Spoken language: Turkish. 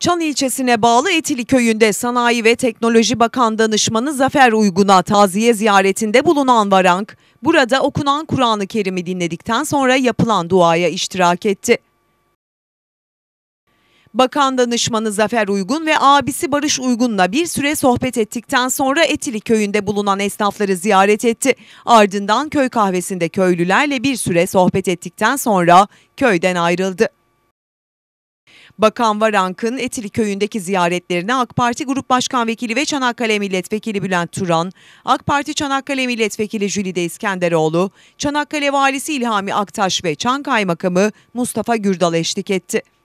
Çan ilçesine bağlı Etili köyünde Sanayi ve Teknoloji Bakan Danışmanı Zafer Uygun'a taziye ziyaretinde bulunan Varank, burada okunan Kur'an-ı Kerim'i dinledikten sonra yapılan duaya iştirak etti. Bakan danışmanı Zafer Uygun ve abisi Barış Uygun'la bir süre sohbet ettikten sonra Etili köyünde bulunan esnafları ziyaret etti. Ardından köy kahvesinde köylülerle bir süre sohbet ettikten sonra köyden ayrıldı. Bakan Varank'ın Etili köyündeki ziyaretlerine AK Parti Grup Başkan Vekili ve Çanakkale Milletvekili Bülent Turan, AK Parti Çanakkale Milletvekili Jülide İskenderoğlu, Çanakkale Valisi İlhami Aktaş ve Çan Kaymakamı Mustafa Gürdal eşlik etti.